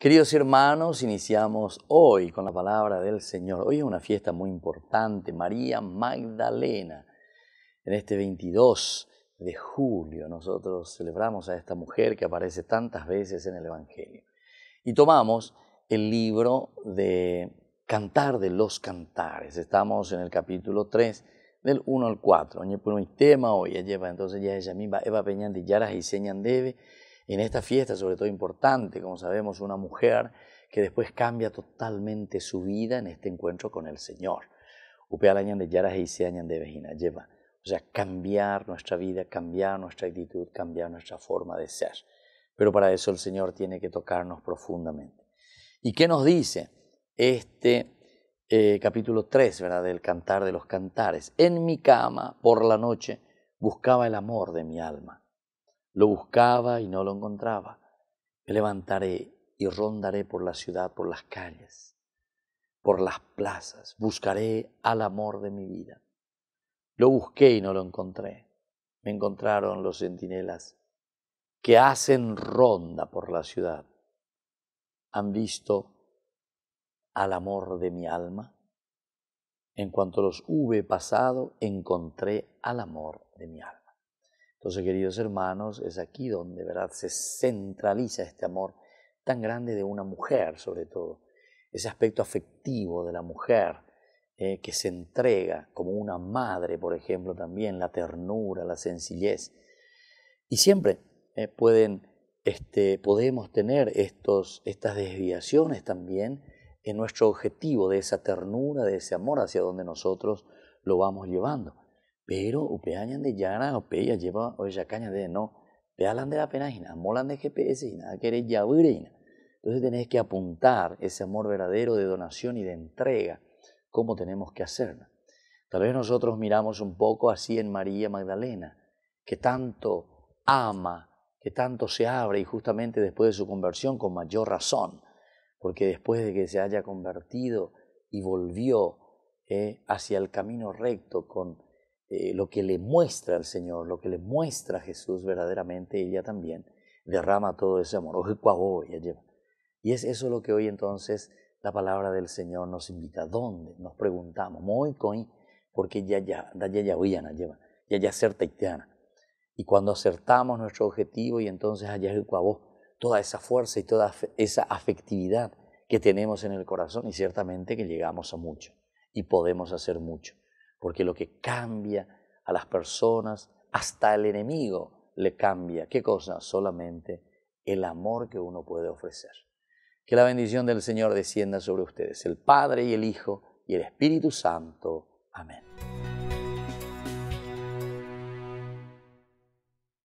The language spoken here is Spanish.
Queridos hermanos, iniciamos hoy con la palabra del Señor. Hoy es una fiesta muy importante, María Magdalena. En este 22 de julio nosotros celebramos a esta mujer que aparece tantas veces en el Evangelio. Y tomamos el libro de Cantar de los Cantares. Estamos en el capítulo 3 del 1 al 4. Hoy tema hoy, lleva entonces ya ella misma, Eva de Yaras y señan debe en esta fiesta, sobre todo importante, como sabemos, una mujer que después cambia totalmente su vida en este encuentro con el Señor. de e O sea, cambiar nuestra vida, cambiar nuestra actitud, cambiar nuestra forma de ser. Pero para eso el Señor tiene que tocarnos profundamente. ¿Y qué nos dice este eh, capítulo 3 ¿verdad? del Cantar de los Cantares? En mi cama, por la noche, buscaba el amor de mi alma lo buscaba y no lo encontraba. Me levantaré y rondaré por la ciudad, por las calles, por las plazas. Buscaré al amor de mi vida. Lo busqué y no lo encontré. Me encontraron los centinelas que hacen ronda por la ciudad. Han visto al amor de mi alma. En cuanto los hube pasado, encontré al amor de mi alma. Entonces, queridos hermanos, es aquí donde ¿verdad? se centraliza este amor tan grande de una mujer, sobre todo, ese aspecto afectivo de la mujer eh, que se entrega como una madre, por ejemplo, también, la ternura, la sencillez. Y siempre eh, pueden, este, podemos tener estos, estas desviaciones también en nuestro objetivo de esa ternura, de ese amor hacia donde nosotros lo vamos llevando pero upeañan de llana lleva ella caña de no pealan de la pena y molan de GPS y nada que ya entonces tenés que apuntar ese amor verdadero de donación y de entrega cómo tenemos que hacerla tal vez nosotros miramos un poco así en María Magdalena que tanto ama que tanto se abre y justamente después de su conversión con mayor razón porque después de que se haya convertido y volvió eh, hacia el camino recto con eh, lo que le muestra el Señor, lo que le muestra Jesús verdaderamente, ella también derrama todo ese amor. Y es eso lo que hoy entonces la palabra del Señor nos invita. ¿Dónde? Nos preguntamos. Muy coin, porque ya ya, ya ya lleva, ya ya ser Y cuando acertamos nuestro objetivo y entonces allá es el toda esa fuerza y toda esa afectividad que tenemos en el corazón y ciertamente que llegamos a mucho y podemos hacer mucho porque lo que cambia a las personas, hasta el enemigo le cambia. ¿Qué cosa? Solamente el amor que uno puede ofrecer. Que la bendición del Señor descienda sobre ustedes, el Padre y el Hijo y el Espíritu Santo.